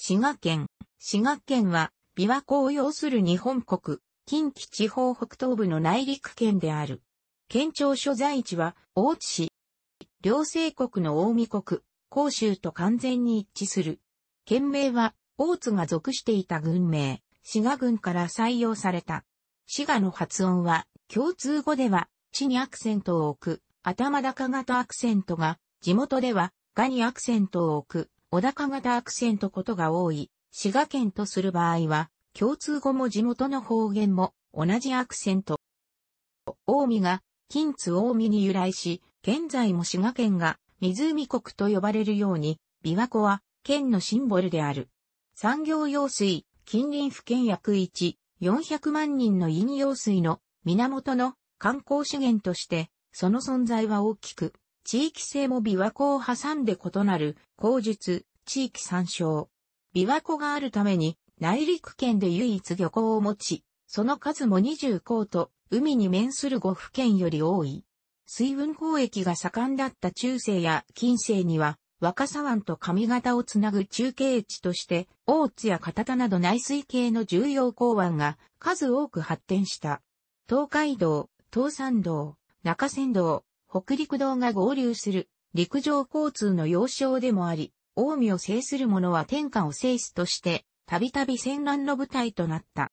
滋賀県。滋賀県は、琵琶湖を要する日本国、近畿地方北東部の内陸県である。県庁所在地は、大津市。両政国の大見国、甲州と完全に一致する。県名は、大津が属していた軍名、滋賀軍から採用された。滋賀の発音は、共通語では、地にアクセントを置く、頭高型アクセントが、地元では、がにアクセントを置く、小高型アクセントことが多い、滋賀県とする場合は、共通語も地元の方言も同じアクセント。近江が、近津大見に由来し、現在も滋賀県が湖国と呼ばれるように、琵琶湖は県のシンボルである。産業用水、近隣府県約1、400万人の飲用水の源の観光資源として、その存在は大きく、地域性も琵琶湖を挟んで異なる、口述、地域参照。琵琶湖があるために、内陸圏で唯一漁港を持ち、その数も20港と、海に面する5府県より多い。水分交易が盛んだった中世や近世には、若狭湾と上方をつなぐ中継地として、大津や片田など内水系の重要港湾が数多く発展した。東海道、東山道、中山道、北陸道が合流する陸上交通の要衝でもあり、近江を制する者は天下を制すとして、たびたび戦乱の舞台となった。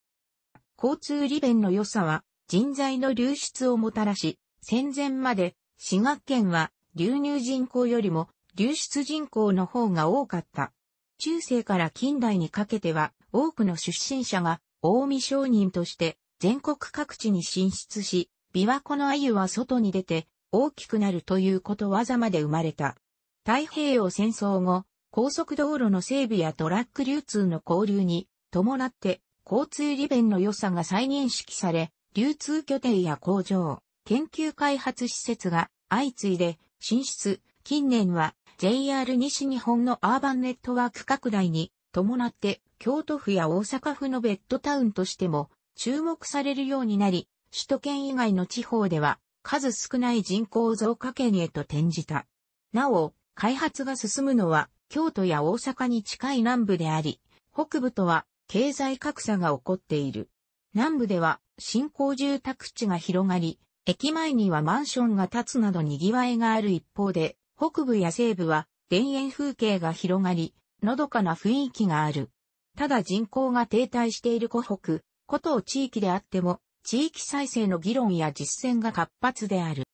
交通利便の良さは人材の流出をもたらし、戦前まで滋賀県は流入人口よりも流出人口の方が多かった。中世から近代にかけては多くの出身者が近江商人として全国各地に進出し、琵琶湖の鮎は外に出て大きくなるということわざまで生まれた。太平洋戦争後、高速道路の整備やトラック流通の交流に伴って交通利便の良さが再認識され、流通拠点や工場、研究開発施設が相次いで進出、近年は JR 西日本のアーバンネットワーク拡大に伴って京都府や大阪府のベッドタウンとしても注目されるようになり、首都圏以外の地方では数少ない人口増加圏へと転じた。なお、開発が進むのは京都や大阪に近い南部であり、北部とは経済格差が起こっている。南部では新興住宅地が広がり、駅前にはマンションが建つなど賑わいがある一方で、北部や西部は田園風景が広がり、のどかな雰囲気がある。ただ人口が停滞している湖北、古都地域であっても、地域再生の議論や実践が活発である。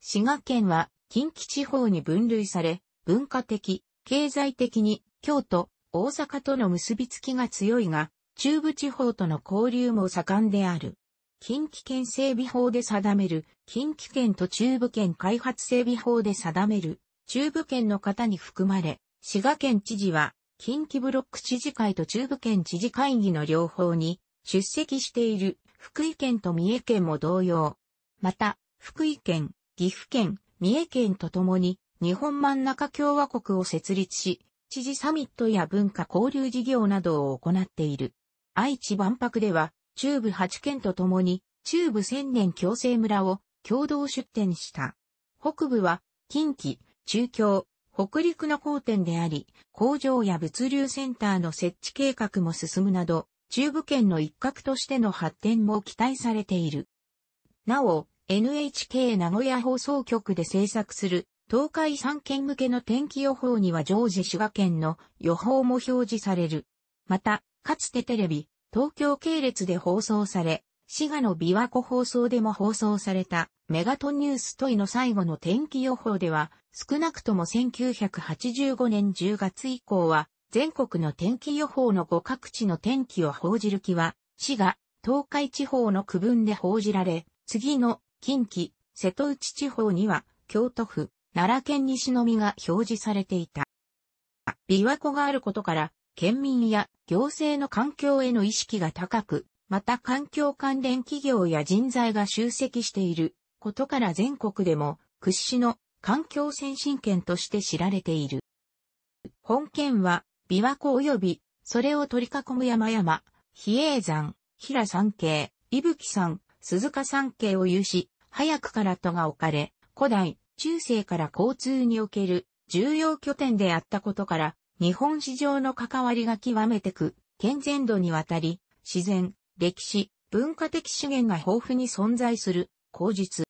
滋賀県は近畿地方に分類され、文化的、経済的に京都、大阪との結びつきが強いが、中部地方との交流も盛んである。近畿圏整備法で定める、近畿圏と中部圏開発整備法で定める、中部圏の方に含まれ、滋賀県知事は、近畿ブロック知事会と中部圏知事会議の両方に出席している福井県と三重県も同様。また、福井県、岐阜県、三重県とともに、日本真ん中共和国を設立し、知事サミットや文化交流事業などを行っている。愛知万博では、中部8県とともに、中部千年共生村を共同出展した。北部は、近畿、中京、北陸の交点であり、工場や物流センターの設置計画も進むなど、中部圏の一角としての発展も期待されている。なお、NHK 名古屋放送局で制作する東海3県向けの天気予報には常時滋賀県の予報も表示される。また、かつてテレビ、東京系列で放送され、滋賀の琵琶湖放送でも放送されたメガトニュース問いの最後の天気予報では、少なくとも1985年10月以降は全国の天気予報の5各地の天気を報じる気は、市が東海地方の区分で報じられ、次の近畿、瀬戸内地方には京都府、奈良県西のみが表示されていた。琵琶湖があることから、県民や行政の環境への意識が高く、また環境関連企業や人材が集積していることから全国でも屈指の環境先進県として知られている。本県は琵琶湖及び、それを取り囲む山々、比叡山、平山系、伊吹山、鈴鹿山系を有し、早くから都が置かれ、古代、中世から交通における重要拠点であったことから、日本史上の関わりが極めてく、健全度にわたり、自然、歴史、文化的資源が豊富に存在する、口実。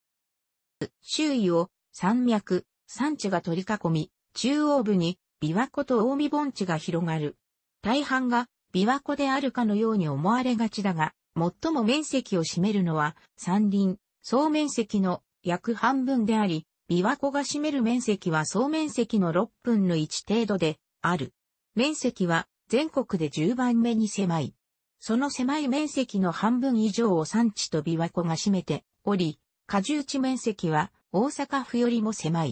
周囲を山脈、山地が取り囲み、中央部に琵琶湖と近江盆地が広がる。大半が琵琶湖であるかのように思われがちだが、最も面積を占めるのは山林、総面積の約半分であり、琵琶湖が占める面積は総面積の6分の1程度である。面積は全国で10番目に狭い。その狭い面積の半分以上を山地と琵琶湖が占めており、下重地面積は大阪府よりも狭い。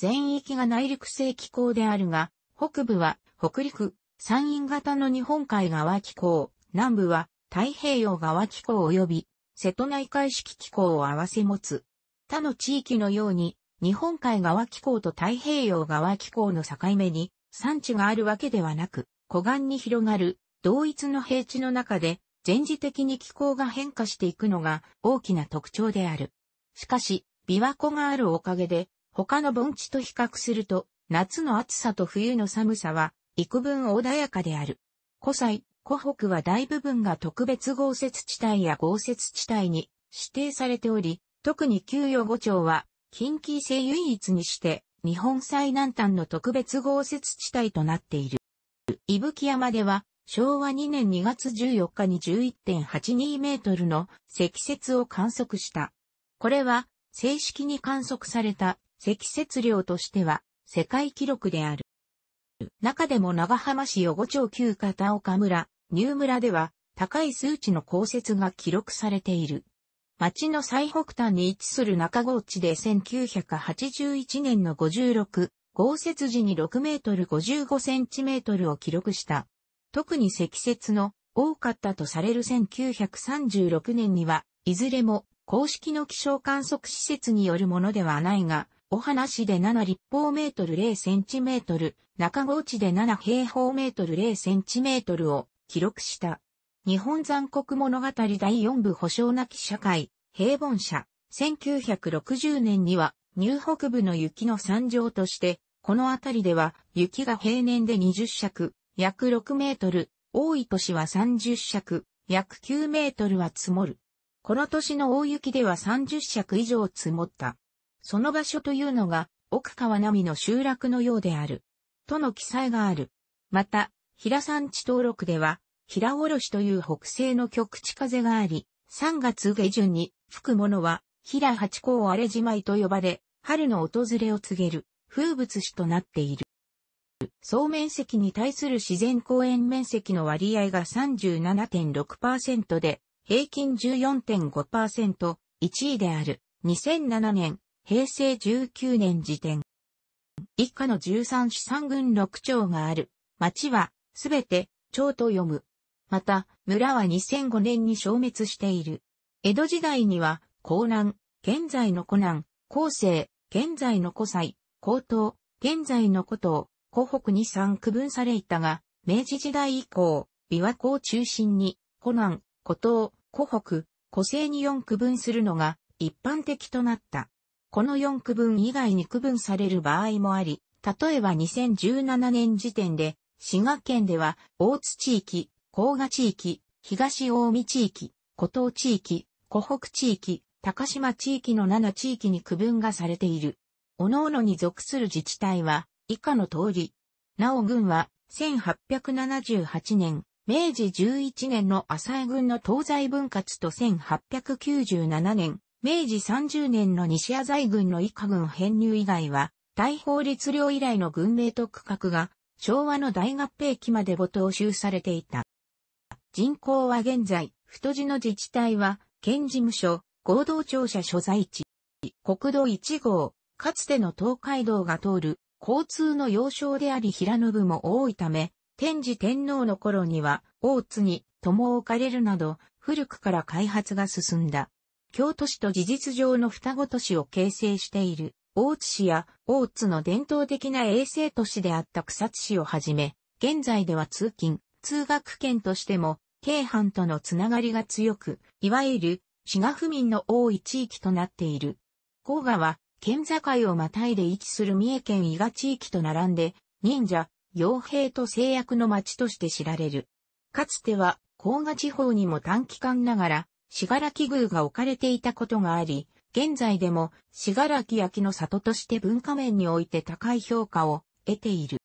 全域が内陸性気候であるが、北部は北陸、山陰型の日本海側気候、南部は太平洋側気候及び瀬戸内海式気候を合わせ持つ。他の地域のように、日本海側気候と太平洋側気候の境目に産地があるわけではなく、湖岸に広がる同一の平地の中で、全時的に気候が変化していくのが大きな特徴である。しかし、琵琶湖があるおかげで、他の盆地と比較すると、夏の暑さと冬の寒さは、幾分穏やかである。古西、湖北は大部分が特別豪雪地帯や豪雪地帯に指定されており、特に旧余五町は、近畿西唯一にして、日本最南端の特別豪雪地帯となっている。伊吹山では、昭和2年2月14日に11.82メートルの積雪を観測した。これは、正式に観測された積雪量としては世界記録である。中でも長浜市横町旧片岡村、入村では高い数値の降雪が記録されている。町の最北端に位置する中郷地で1981年の56、豪雪時に6メートル55センチメートルを記録した。特に積雪の多かったとされる1936年には、いずれも公式の気象観測施設によるものではないが、お話で7立方メートル0センチメートル、中郷地で7平方メートル0センチメートルを記録した。日本残酷物語第4部保障なき社会、平凡社、1960年には、ニュー北部の雪の山上として、この辺りでは雪が平年で20尺、約6メートル、多い年は30尺、約9メートルは積もる。この年の大雪では30尺以上積もった。その場所というのが、奥川並みの集落のようである。との記載がある。また、平山地登録では、平卸という北西の極地風があり、3月下旬に吹くものは、平八甲荒れじまいと呼ばれ、春の訪れを告げる風物詩となっている。総面積に対する自然公園面積の割合が37.6%で、平均14.5%、1位である2007年平成19年時点。以下の13市3郡6町がある。町は、すべて、町と読む。また、村は2005年に消滅している。江戸時代には、江南、現在の湖南、江西、現在の湖西、江東、現在の古東、湖北に3区分されいたが、明治時代以降、琵琶湖を中心に、湖南、湖東、湖北、湖西に4区分するのが一般的となった。この4区分以外に区分される場合もあり、例えば2017年時点で、滋賀県では、大津地域、甲賀地域、東大見地域、古東地域、湖北地域、高島地域の7地域に区分がされている。各々に属する自治体は、以下の通り。なお軍は、1878年、明治11年の浅井軍の東西分割と1897年、明治30年の西麻布軍の以下軍編入以外は、大法律令以来の軍名と区画が、昭和の大合併期までご踏襲されていた。人口は現在、太字の自治体は、県事務所、合同庁舎所在地、国道1号、かつての東海道が通る交通の要衝であり平信も多いため、天智天皇の頃には、大津に、友を置かれるなど、古くから開発が進んだ。京都市と事実上の双子都市を形成している、大津市や大津の伝統的な衛生都市であった草津市をはじめ、現在では通勤、通学圏としても、京阪とのつながりが強く、いわゆる、滋賀府民の多い地域となっている。甲賀は、県境をまたいで位置する三重県伊賀地域と並んで、忍者、傭兵と制約の町として知られる。かつては、甲賀地方にも短期間ながら、死柄木宮が置かれていたことがあり、現在でも死柄木焼の里として文化面において高い評価を得ている。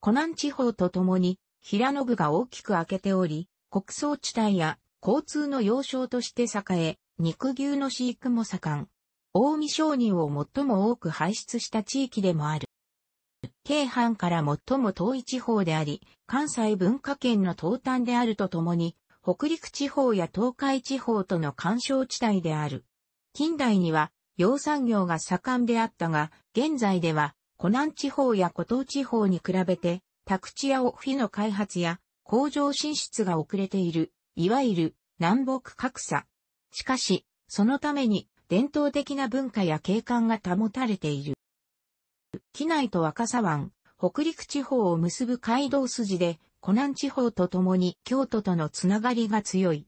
湖南地方とともに平野部が大きく開けており、国葬地帯や交通の要衝として栄え、肉牛の飼育も盛ん。近江商人を最も多く排出した地域でもある。京阪から最も遠い地方であり、関西文化圏の東端であるとともに、北陸地方や東海地方との干渉地帯である。近代には養蚕業が盛んであったが、現在では湖南地方や古東地方に比べて、宅地やオフィの開発や工場進出が遅れている、いわゆる南北格差。しかし、そのために伝統的な文化や景観が保たれている。機内と若狭湾、北陸地方を結ぶ街道筋で、湖南地方と共に京都とのつながりが強い。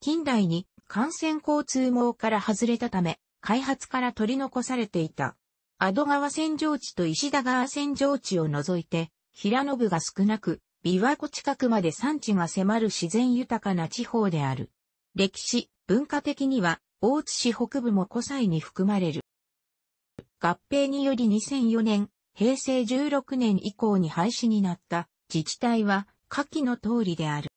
近代に幹線交通網から外れたため、開発から取り残されていた。アド川扇状地と石田川扇状地を除いて、平野部が少なく、琵琶湖近くまで産地が迫る自然豊かな地方である。歴史、文化的には、大津市北部も古際に含まれる。合併により2004年、平成16年以降に廃止になった自治体は下記の通りである。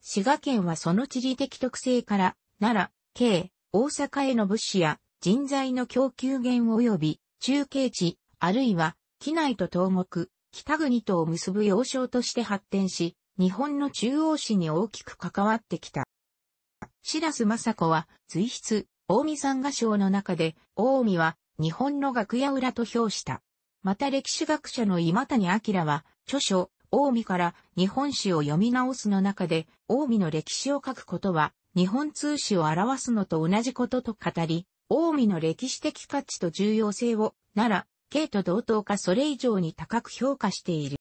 滋賀県はその地理的特性から、奈良、京、大阪への物資や人材の供給源及び中継地、あるいは、機内と東国、北国とを結ぶ要衝として発展し、日本の中央市に大きく関わってきた。白洲雅子は、随筆、大見山画賞の中で、大見は、日本の楽屋裏と評した。また歴史学者の今谷明は、著書、近江から日本史を読み直すの中で、近江の歴史を書くことは、日本通史を表すのと同じことと語り、近江の歴史的価値と重要性を、奈良、慶と同等かそれ以上に高く評価している。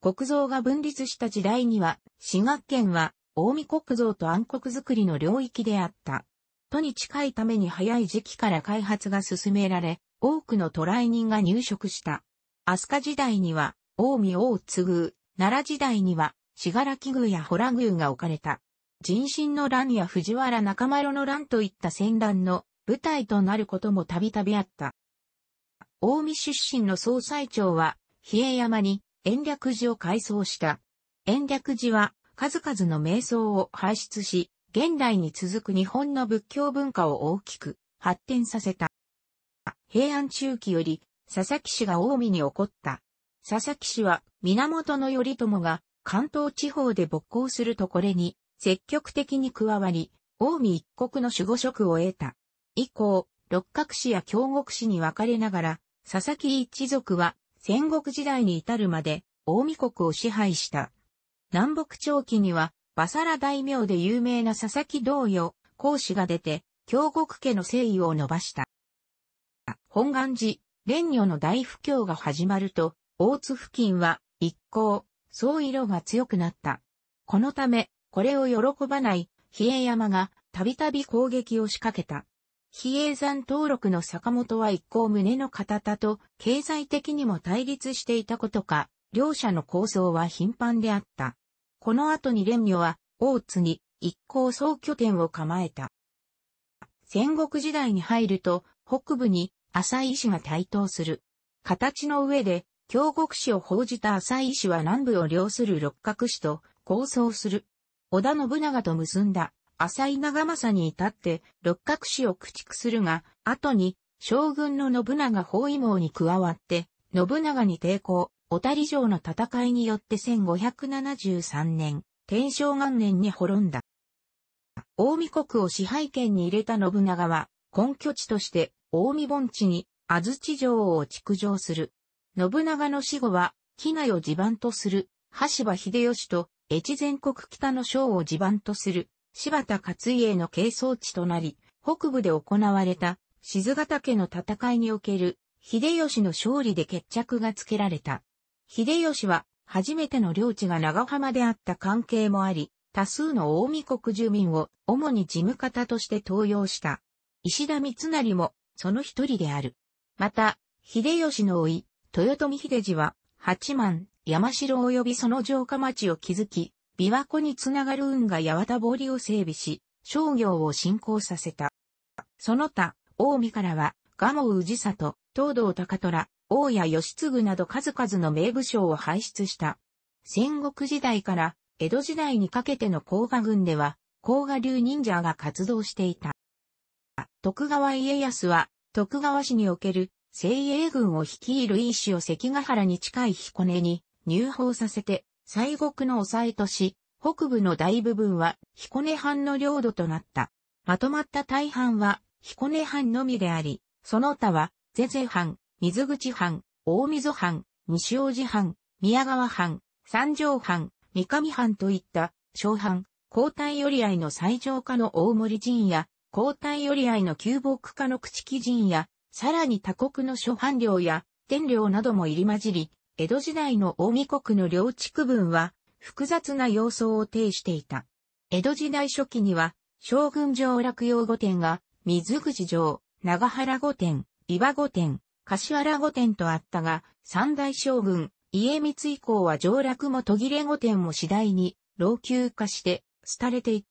国造が分立した時代には、滋賀県は、近江国造と暗黒作りの領域であった。都に近いために早い時期から開発が進められ、多くの渡来人が入植した。飛鳥時代には、近江大津宮、奈良時代には、らき宮やホラ宮が置かれた。人心の乱や藤原中丸の乱といった戦乱の舞台となることもたびたびあった。近江出身の総裁長は、比叡山に延暦寺を改装した。延暦寺は数々の瞑想を排出し、現代に続く日本の仏教文化を大きく発展させた。平安中期より佐々木氏が近江に起こった佐々木氏は源頼朝が関東地方で勃興するとこれに積極的に加わり、近江一国の守護職を得た。以降、六角氏や京極氏に分かれながら、佐々木一族は戦国時代に至るまで近江国を支配した。南北朝期には、バサラ大名で有名な佐々木同様、孔子が出て、京極家の誠意を伸ばした。本願寺、蓮女の大不況が始まると、大津付近は一向、総色が強くなった。このため、これを喜ばない比叡山がたびたび攻撃を仕掛けた。比叡山登録の坂本は一向胸の片田と経済的にも対立していたことか、両者の構想は頻繁であった。この後に蓮女は大津に一向総拠点を構えた。戦国時代に入ると北部に浅井氏が台頭する。形の上で京国史を報じた浅井氏は南部を領する六角氏と構想する。織田信長と結んだ浅井長政に至って六角氏を駆逐するが、後に将軍の信長包囲網に加わって、信長に抵抗、小谷城の戦いによって1573年、天正元年に滅んだ。近江国を支配権に入れた信長は、根拠地として、近江盆地に安土城を築城する。信長の死後は、機内を地盤とする、羽柴秀吉と、越前国北の省を地盤とする、柴田勝家の係争地となり、北部で行われた、静ヶ岳の戦いにおける、秀吉の勝利で決着がつけられた。秀吉は、初めての領地が長浜であった関係もあり、多数の大見国住民を主に事務方として登用した。石田三成もその一人である。また、秀吉の甥、豊臣秀治は、八幡、山城及びその城下町を築き、琵琶湖につながる運河八幡堀を整備し、商業を進行させた。その他、近江からは、蒲生氏里、東道高虎、大谷義次など数々の名武将を輩出した。戦国時代から江戸時代にかけての甲賀軍では、甲賀流忍者が活動していた。徳川家康は、徳川氏における西英軍を率いる師を関ヶ原に近い彦根に入邦させて、西国の抑えとし、北部の大部分は彦根藩の領土となった。まとまった大半は彦根藩のみであり、その他は、前々藩、水口藩、大溝藩、西王子藩、宮川藩、三条藩、三上藩といった、小藩、交代寄り合いの最上化の大森陣や、交代寄り合いの旧木化の朽木陣や、さらに他国の諸藩領や天領なども入り混じり、江戸時代の大見国の領地区分は複雑な様相を呈していた。江戸時代初期には将軍上落用御殿が水口城、長原御殿、岩御殿、柏原御殿とあったが、三大将軍、家光以降は上落も途切れ御殿も次第に老朽化して廃れていっ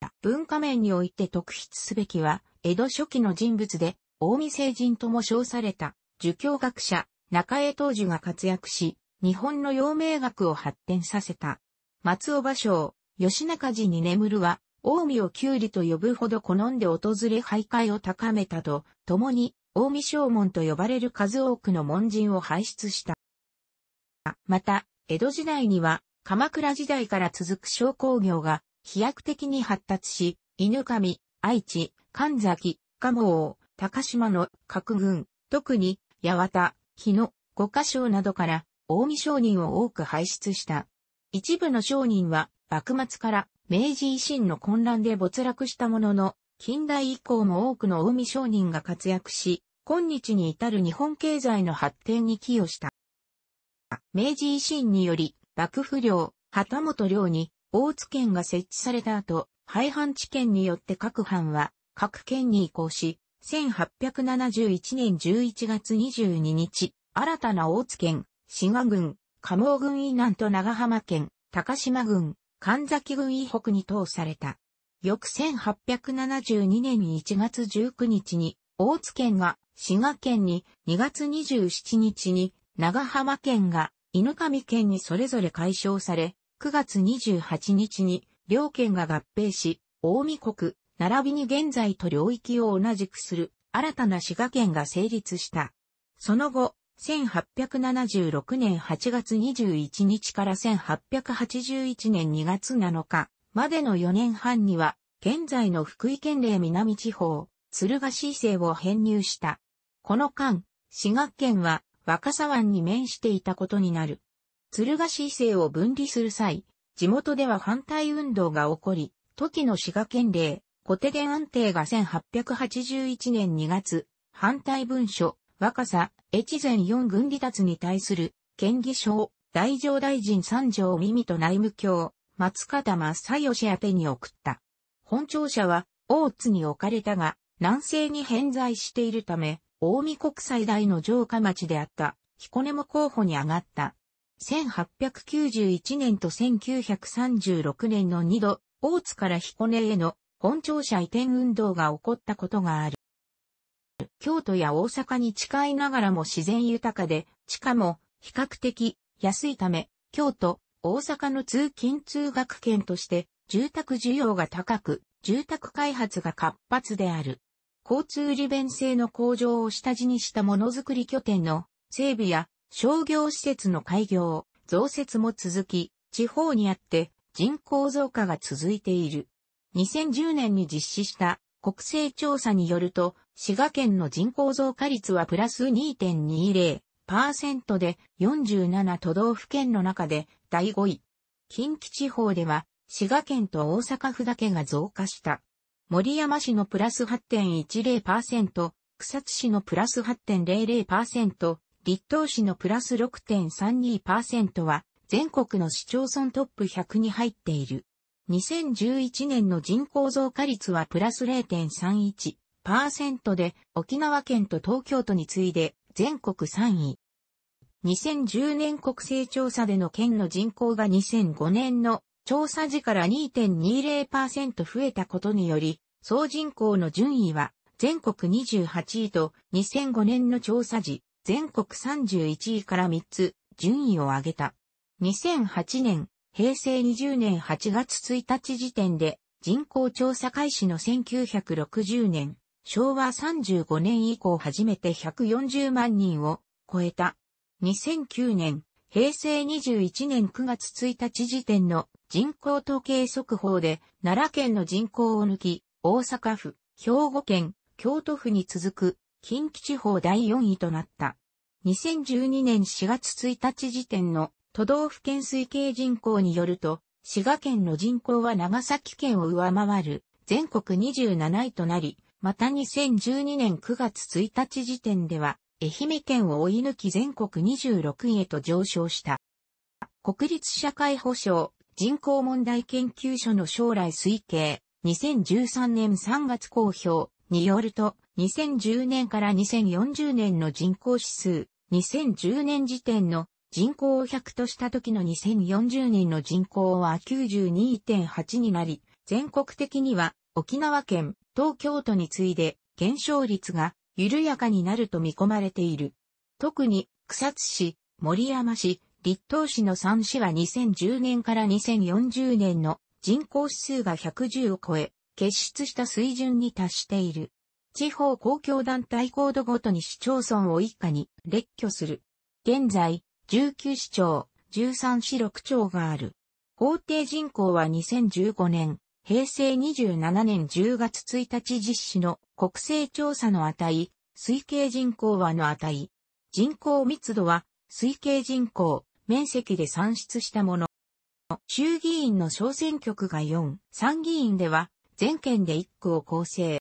た。文化面において特筆すべきは、江戸初期の人物で、大見聖人とも称された、儒教学者、中江東樹が活躍し、日本の陽明学を発展させた。松尾芭蕉、吉中寺に眠るは、大見をうりと呼ぶほど好んで訪れ徘徊を高めたと、共に、大見将門と呼ばれる数多くの門人を輩出した。また、江戸時代には、鎌倉時代から続く商工業が飛躍的に発達し、犬神、愛知、神崎、蒲生、高島の各軍、特に八幡、日野、五箇省などから近江商人を多く輩出した。一部の商人は幕末から明治維新の混乱で没落したものの、近代以降も多くの近江商人が活躍し、今日に至る日本経済の発展に寄与した。明治維新により、幕府領、旗本領に、大津県が設置された後、廃藩置県によって各藩は、各県に移行し、1871年11月22日、新たな大津県、滋賀郡、加茂郡以南と長浜県、高島郡、神崎郡以北に通された。翌1872年1月19日に、大津県が滋賀県に、2月27日に長浜県が犬上県にそれぞれ解消され、9月28日に両県が合併し、大見国、並びに現在と領域を同じくする新たな滋賀県が成立した。その後、1876年8月21日から1881年2月7日までの4年半には、現在の福井県令南地方、鶴ヶ市西を編入した。この間、滋賀県は若狭湾に面していたことになる。鶴ヶ市西を分離する際、地元では反対運動が起こり、時の滋賀県令小手伝安定が1881年2月、反対文書、若さ、越前4軍離脱に対する、県議省、大乗大臣三条耳と内務卿、松方正義宛てに送った。本庁舎は、大津に置かれたが、南西に偏在しているため、大見国際大の城下町であった、彦根も候補に上がった。1891年と1936年の2度、大津から彦根への本庁舎移転運動が起こったことがある。京都や大阪に近いながらも自然豊かで、地価も比較的安いため、京都、大阪の通勤通学圏として住宅需要が高く、住宅開発が活発である。交通利便性の向上を下地にしたものづくり拠点の整備や商業施設の開業、増設も続き、地方にあって人口増加が続いている。2010年に実施した国勢調査によると、滋賀県の人口増加率はプラス2.20%で47都道府県の中で第5位。近畿地方では滋賀県と大阪府だけが増加した。森山市のプラス8.10%、草津市のプラス8.00%、立東市のプラス6.32%は全国の市町村トップ100に入っている。2011年の人口増加率はプラス0.31%で、沖縄県と東京都に次いで全国3位。2010年国勢調査での県の人口が2005年の調査時から2.20%増えたことにより、総人口の順位は全国28位と2005年の調査時、全国31位から3つ順位を上げた。2008年平成20年8月1日時点で、人口調査開始の1960年、昭和35年以降初めて140万人を超えた。2009年、平成21年9月1日時点の人口統計速報で、奈良県の人口を抜き、大阪府、兵庫県、京都府に続く、近畿地方第4位となった。2012年4月1日時点の都道府県推計人口によると、滋賀県の人口は長崎県を上回る全国27位となり、また2012年9月1日時点では、愛媛県を追い抜き全国26位へと上昇した。国立社会保障人口問題研究所の将来推計2013年3月公表によると2010年から2040年の人口指数2010年時点の人口を100とした時の2040年の人口は92.8になり、全国的には沖縄県、東京都に次いで減少率が緩やかになると見込まれている。特に草津市、森山市、立東市の3市は2010年から2040年の人口指数が110を超え、結出した水準に達している。地方公共団体コードごとに市町村を一家に列挙する。現在、19市町、13市6町がある。法定人口は2015年、平成27年10月1日実施の国勢調査の値、推計人口はの値。人口密度は、推計人口、面積で算出したもの。衆議院の小選挙区が4、参議院では、全県で1区を構成。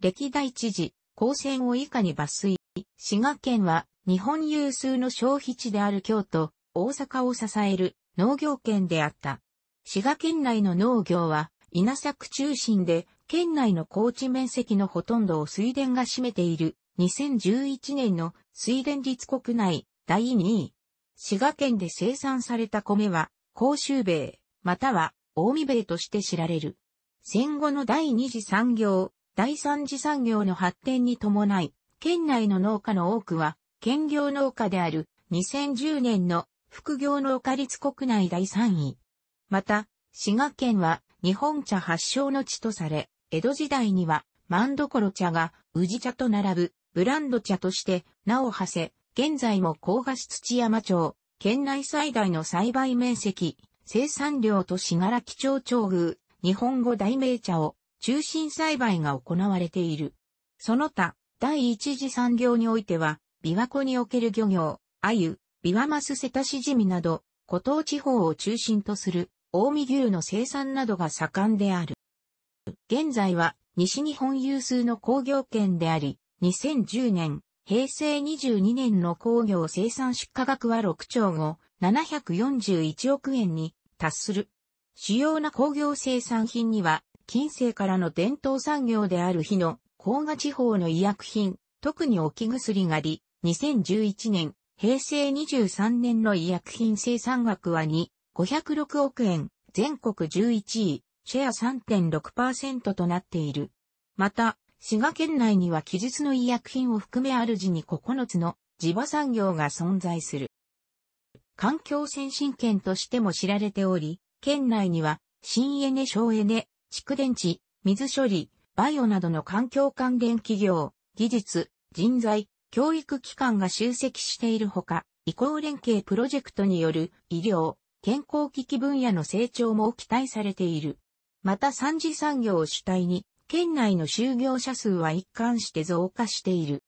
歴代知事、構成を以下に抜粋。滋賀県は日本有数の消費地である京都、大阪を支える農業圏であった。滋賀県内の農業は稲作中心で、県内の高地面積のほとんどを水田が占めている2011年の水田率国内第2位。滋賀県で生産された米は、甲州米、または近江米として知られる。戦後の第二次産業、第三次産業の発展に伴い、県内の農家の多くは兼業農家である2010年の副業農家率国内第3位。また、滋賀県は日本茶発祥の地とされ、江戸時代には万所茶が宇治茶と並ぶブランド茶として名を馳せ、現在も高賀市土山町、県内最大の栽培面積、生産量と信楽町町宮、日本語大名茶を中心栽培が行われている。その他、第一次産業においては、琵琶湖における漁業、アユ、ビワマスセタシジミなど、古東地方を中心とする、大見牛の生産などが盛んである。現在は、西日本有数の工業圏であり、2010年、平成22年の工業生産出荷額は6兆後、741億円に達する。主要な工業生産品には、近世からの伝統産業である日の、甲賀地方の医薬品、特に置き薬があり、2011年、平成23年の医薬品生産額は2、506億円、全国11位、シェア3.6%となっている。また、滋賀県内には記述の医薬品を含め主に9つの地場産業が存在する。環境先進県としても知られており、県内には新エネ省エネ、蓄電池、水処理、バイオなどの環境関連企業、技術、人材、教育機関が集積しているほか、移行連携プロジェクトによる医療、健康機器分野の成長も期待されている。また三次産業を主体に、県内の就業者数は一貫して増加している。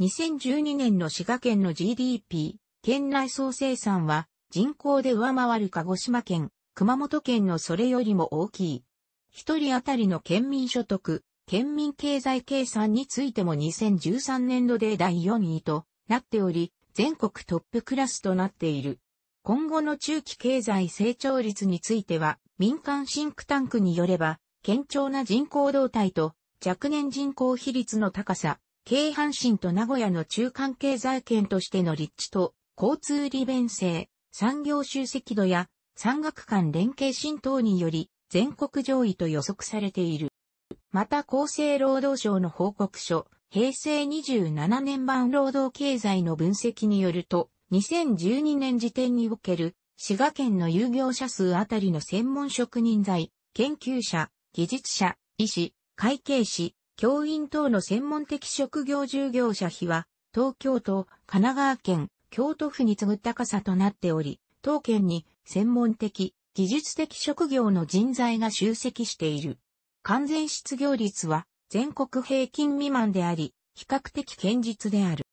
2012年の滋賀県の GDP、県内総生産は人口で上回る鹿児島県、熊本県のそれよりも大きい。一人当たりの県民所得、県民経済計算についても2013年度で第4位となっており、全国トップクラスとなっている。今後の中期経済成長率については、民間シンクタンクによれば、堅調な人口動態と若年人口比率の高さ、京阪神と名古屋の中間経済圏としての立地と、交通利便性、産業集積度や、産学間連携浸透により、全国上位と予測されている。また厚生労働省の報告書、平成27年版労働経済の分析によると、2012年時点における、滋賀県の有業者数あたりの専門職人材、研究者、技術者、医師、会計士、教員等の専門的職業従業者比は、東京都、神奈川県、京都府に次ぐ高さとなっており、当県に専門的、技術的職業の人材が集積している。完全失業率は全国平均未満であり、比較的堅実である。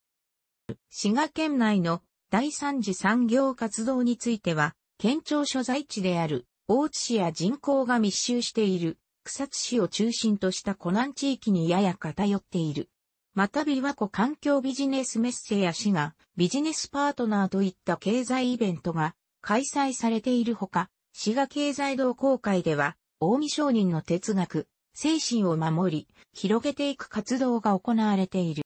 滋賀県内の第三次産業活動については、県庁所在地である大津市や人口が密集している草津市を中心とした湖南地域にやや偏っている。また琵琶湖環境ビジネスメッセや市がビジネスパートナーといった経済イベントが開催されているほか、滋賀経済同好会では近江商人の哲学、精神を守り、広げていく活動が行われている。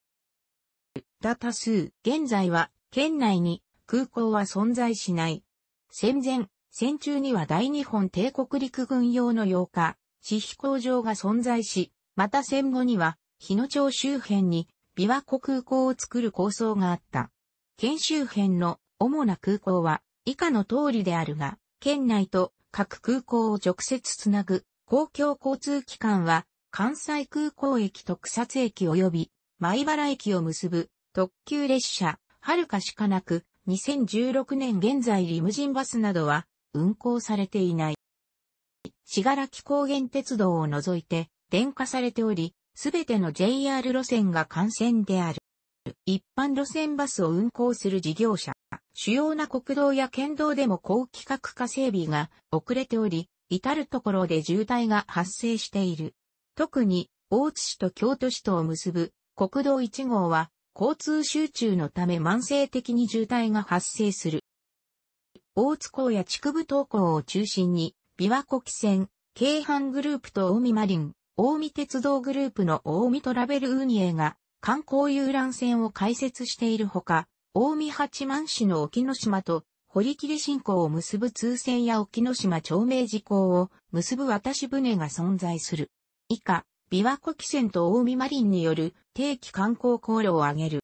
だ多数、現在は、県内に空港は存在しない。戦前、戦中には大日本帝国陸軍用の8日、地飛行場が存在し、また戦後には、日野町周辺に、琵琶湖空港を作る構想があった。県周辺の主な空港は、以下の通りであるが、県内と各空港を直接つなぐ公共交通機関は関西空港駅と草津駅及び米原駅を結ぶ特急列車、はるかしかなく2016年現在リムジンバスなどは運行されていない。しがらき高原鉄道を除いて電化されており、すべての JR 路線が幹線である。一般路線バスを運行する事業者、主要な国道や県道でも高規格化整備が遅れており、至るところで渋滞が発生している。特に、大津市と京都市とを結ぶ国道1号は、交通集中のため慢性的に渋滞が発生する。大津港や区部東港を中心に、琵琶湖汽船、京阪グループと大見マリン、大見鉄道グループの大見トラベル運営が観光遊覧船を開設しているほか、大見八幡市の沖ノ島と堀切新港を結ぶ通船や沖ノ島町名寺港を結ぶ渡し船が存在する。以下、琵琶湖汽船と大見マリンによる定期観光航路を挙げる。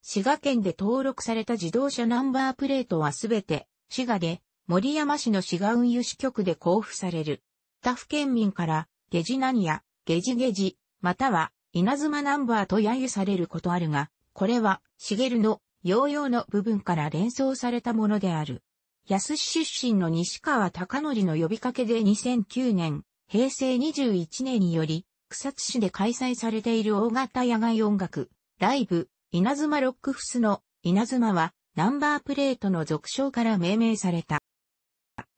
滋賀県で登録された自動車ナンバープレートはすべて、滋賀で、森山市の滋賀運輸支局で交付される。他府県民から、ゲジナニア、ゲジゲジ、または、稲妻ナンバーと揶揄されることあるが、これは、茂のヨーヨーの部分から連想されたものである。安市出身の西川貴則の呼びかけで2009年、平成21年により、草津市で開催されている大型野外音楽、ライブ、稲妻ロックフスの稲妻は、ナンバープレートの俗称から命名された。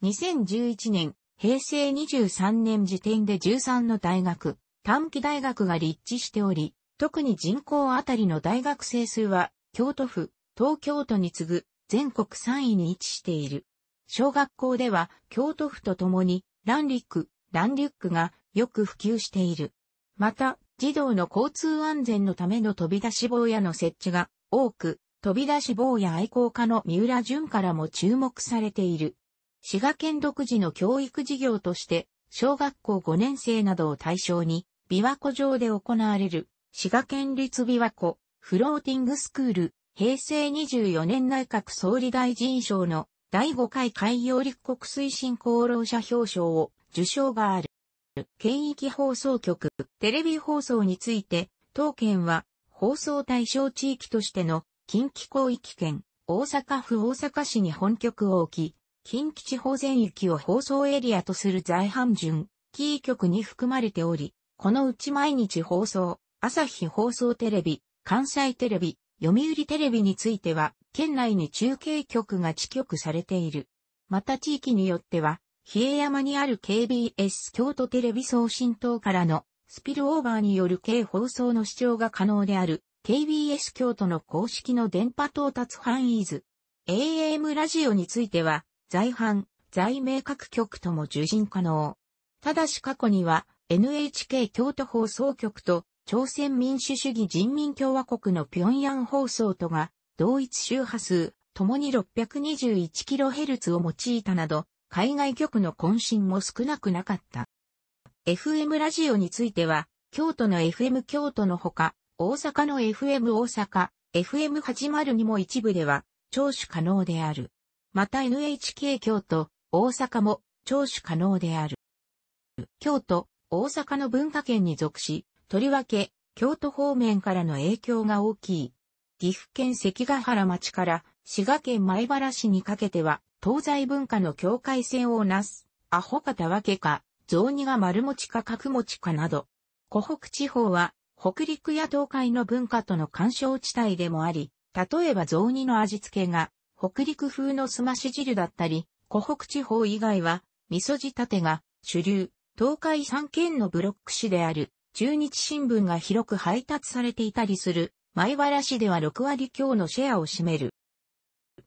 2011年、平成23年時点で13の大学、短期大学が立地しており、特に人口あたりの大学生数は、京都府、東京都に次ぐ、全国3位に位置している。小学校では、京都府と共に、ランリック、ランリュックがよく普及している。また、児童の交通安全のための飛び出し坊やの設置が多く、飛び出し坊や愛好家の三浦淳からも注目されている。滋賀県独自の教育事業として、小学校5年生などを対象に、琵琶湖上で行われる、滋賀県立琵琶湖、フローティングスクール、平成24年内閣総理大臣賞の第5回海洋立国推進功労者表彰を受賞がある。県域放送局、テレビ放送について、当県は放送対象地域としての近畿広域圏、大阪府大阪市に本局を置き、近畿地方全域を放送エリアとする在阪順、キー局に含まれており、このうち毎日放送、朝日放送テレビ、関西テレビ、読売テレビについては、県内に中継局が地局されている。また地域によっては、比叡山にある KBS 京都テレビ送信等からのスピルオーバーによる軽放送の視聴が可能である KBS 京都の公式の電波到達範囲図。AM ラジオについては、在阪、在名各局とも受信可能。ただし過去には、NHK 京都放送局と朝鮮民主主義人民共和国の平壌放送とが同一周波数、ともに 621kHz を用いたなど、海外局の渾身も少なくなかった。FM ラジオについては、京都の FM 京都のほか、大阪の FM 大阪、FM80 にも一部では、聴取可能である。また NHK 京都、大阪も聴取可能である。京都、大阪の文化圏に属し、とりわけ、京都方面からの影響が大きい。岐阜県関ヶ原町から滋賀県米原市にかけては、東西文化の境界線をなす、アホかたわけか、雑煮が丸餅か角餅かなど。湖北地方は、北陸や東海の文化との干渉地帯でもあり、例えば雑煮の味付けが、北陸風のすまし汁だったり、湖北地方以外は、味噌仕立てが主流。東海3県のブロック市である、中日新聞が広く配達されていたりする、前原市では6割強のシェアを占める。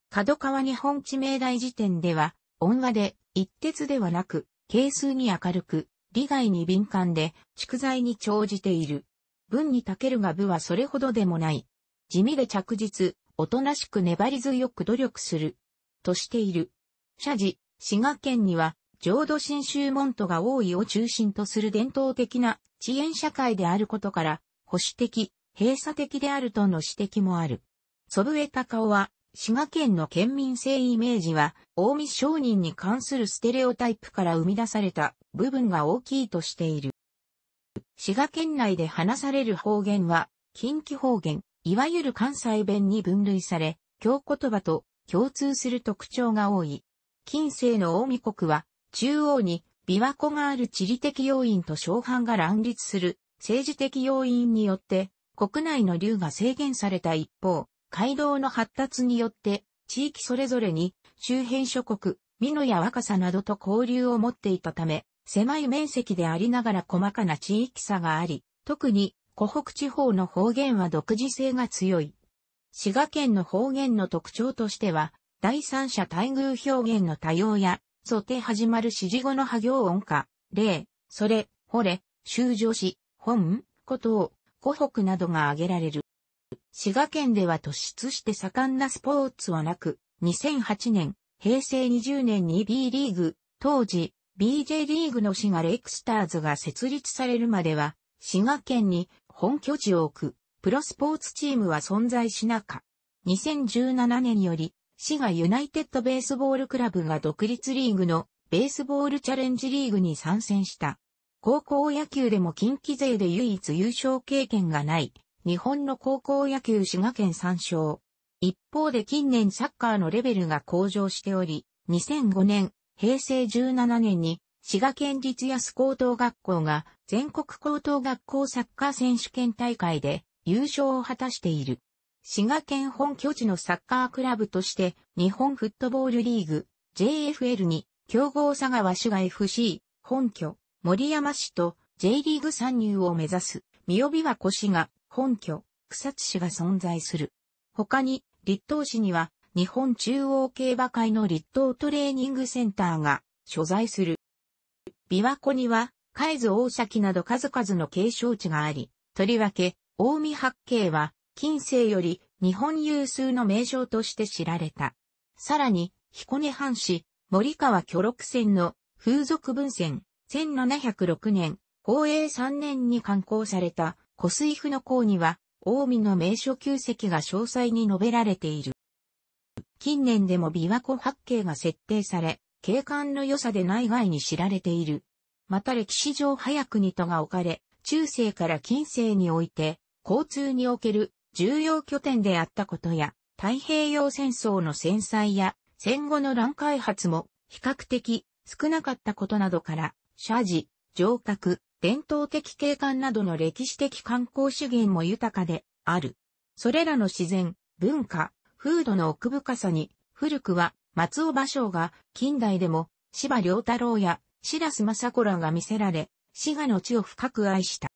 角川日本地名大辞典では、音話で、一徹ではなく、係数に明るく、利害に敏感で、蓄財に長じている。文にたけるが部はそれほどでもない。地味で着実、おとなしく粘り強く努力する。としている。社寺、滋賀県には、浄土真宗門徒が多いを中心とする伝統的な遅延社会であることから、保守的、閉鎖的であるとの指摘もある。祖父江隆夫は、滋賀県の県民性イメージは、近江商人に関するステレオタイプから生み出された部分が大きいとしている。滋賀県内で話される方言は、近畿方言、いわゆる関西弁に分類され、京言葉と共通する特徴が多い。近世の近江国は、中央に琵琶湖がある地理的要因と小藩が乱立する政治的要因によって国内の流が制限された一方、街道の発達によって地域それぞれに周辺諸国、美濃や若さなどと交流を持っていたため、狭い面積でありながら細かな地域差があり、特に湖北地方の方言は独自性が強い。滋賀県の方言の特徴としては、第三者待遇表現の多様やソテ始まる指示語の波行音化、例、それ、惚れ、修助し、本、ことを、湖北などが挙げられる。滋賀県では突出して盛んなスポーツはなく、2008年、平成20年に B リーグ、当時、BJ リーグの滋賀レイクスターズが設立されるまでは、滋賀県に本拠地を置く、プロスポーツチームは存在しなか。2017年より、滋賀ユナイテッドベースボールクラブが独立リーグのベースボールチャレンジリーグに参戦した。高校野球でも近畿勢で唯一優勝経験がない、日本の高校野球滋賀県参照。一方で近年サッカーのレベルが向上しており、2005年、平成17年に、滋賀県立安高等学校が全国高等学校サッカー選手権大会で優勝を果たしている。滋賀県本拠地のサッカークラブとして日本フットボールリーグ JFL に強豪佐川市が FC 本拠森山市と J リーグ参入を目指す三尾琵琶湖市が本拠草津市が存在する。他に立東市には日本中央競馬会の立東トレーニングセンターが所在する。琵琶湖には海津大崎など数々の継承地があり、とりわけ、大見八景は、近世より日本有数の名城として知られた。さらに、彦根藩士、森川巨六船の風俗文船、1706年、宝永3年に刊行された湖水府の港には、大海の名所旧跡が詳細に述べられている。近年でも琵琶湖八景が設定され、景観の良さで内外に知られている。また歴史上早くに都が置かれ、中世から近世において、交通における重要拠点であったことや、太平洋戦争の戦災や戦後の乱開発も比較的少なかったことなどから、社寺、城郭、伝統的景観などの歴史的観光資源も豊かである。それらの自然、文化、風土の奥深さに、古くは松尾芭蕉が近代でも芝良太郎や白洲正子らが見せられ、滋賀の地を深く愛した。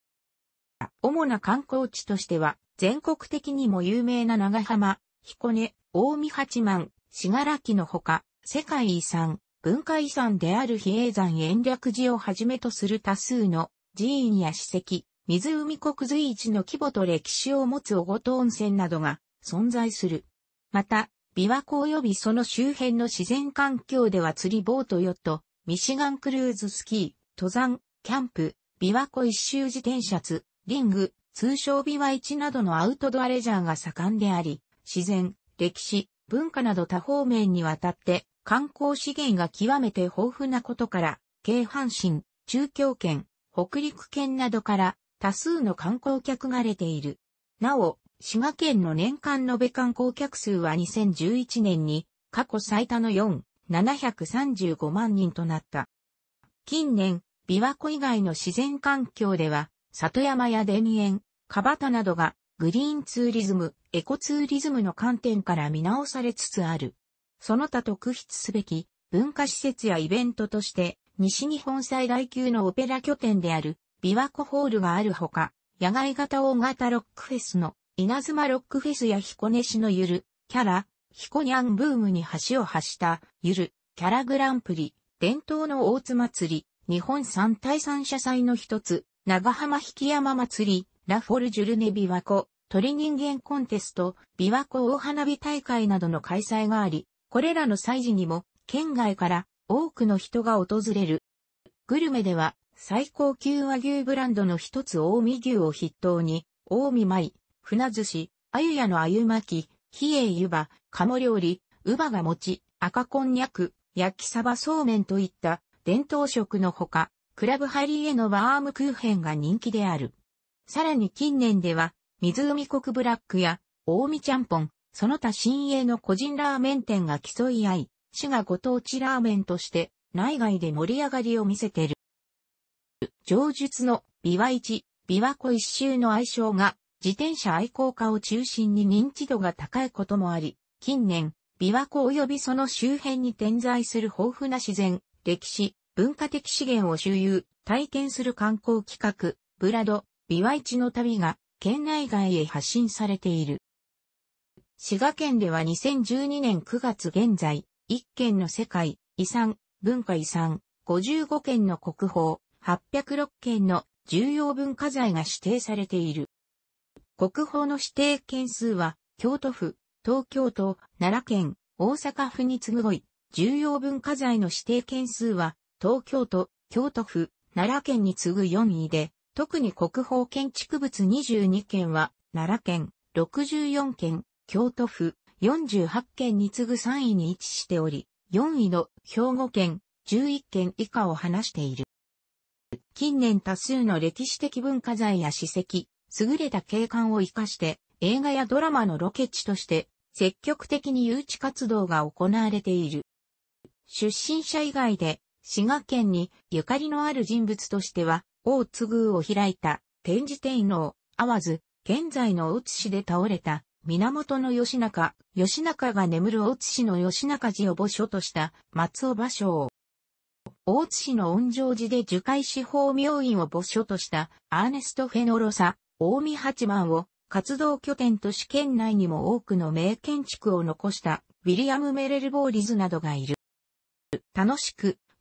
主な観光地としては、全国的にも有名な長浜、彦根、大見八幡、信楽のほか、世界遺産、文化遺産である比叡山延暦寺をはじめとする多数の寺院や史跡、湖国随一の規模と歴史を持つ小琴温泉などが存在する。また、琵琶湖及びその周辺の自然環境では釣りボートヨット、ミシガンクルーズスキー、登山、キャンプ、琵琶湖一周自転車ツリング、通称ビワ市などのアウトドアレジャーが盛んであり、自然、歴史、文化など多方面にわたって観光資源が極めて豊富なことから、京阪神、中京圏、北陸圏などから多数の観光客が出ている。なお、滋賀県の年間延べ観光客数は2011年に過去最多の4、735万人となった。近年、琵琶湖以外の自然環境では、里山や田園、カバタなどがグリーンツーリズム、エコツーリズムの観点から見直されつつある。その他特筆すべき文化施設やイベントとして西日本最大級のオペラ拠点である琵琶湖ホールがあるほか、野外型大型ロックフェスの稲妻ロックフェスや彦根市のゆる、キャラ、ヒコニャンブームに橋を発したゆる、キャラグランプリ、伝統の大津祭り、日本三大三社祭の一つ、長浜引山祭り、ラフォルジュルネ琵琶湖、鳥人間コンテスト、琵琶湖大花火大会などの開催があり、これらの祭事にも県外から多くの人が訪れる。グルメでは最高級和牛ブランドの一つ大見牛を筆頭に、大見舞、船寿司、あゆやのあゆ巻き、冷え湯葉、鴨料理、うばが餅、赤こんにゃく、焼きサバそうめんといった伝統食のほか、クラブハリーへのバームクーヘンが人気である。さらに近年では、湖国ブラックや、大見ちゃんぽん、その他新鋭の個人ラーメン店が競い合い、市がご当地ラーメンとして、内外で盛り上がりを見せている。上述のビワ市、ビワ湖一周の愛称が、自転車愛好家を中心に認知度が高いこともあり、近年、琵琶湖及びその周辺に点在する豊富な自然、歴史、文化的資源を周遊、体験する観光企画、ブラド、ビワイチの旅が県内外へ発信されている。滋賀県では2012年9月現在、1件の世界、遺産、文化遺産、55件の国宝、806件の重要文化財が指定されている。国宝の指定件数は、京都府、東京都、奈良県、大阪府に次ぐ5位。重要文化財の指定件数は、東京都、京都府、奈良県に次ぐ4位で、特に国宝建築物22件は、奈良県、64件、京都府、48件に次ぐ3位に位置しており、4位の兵庫県、11件以下を話している。近年多数の歴史的文化財や史跡、優れた景観を活かして、映画やドラマのロケ地として、積極的に誘致活動が行われている。出身者以外で、滋賀県にゆかりのある人物としては、大津宮を開いた天智天皇、わ津、現在の大津市で倒れた源義仲、義仲が眠る大津市の義仲寺を墓所とした松尾芭蕉。大津市の恩城寺で樹海司法明院を墓所としたアーネスト・フェノロサ、大見八幡を活動拠点とし県内にも多くの名建築を残したウィリアム・メレル・ボーリズなどがいる。楽しく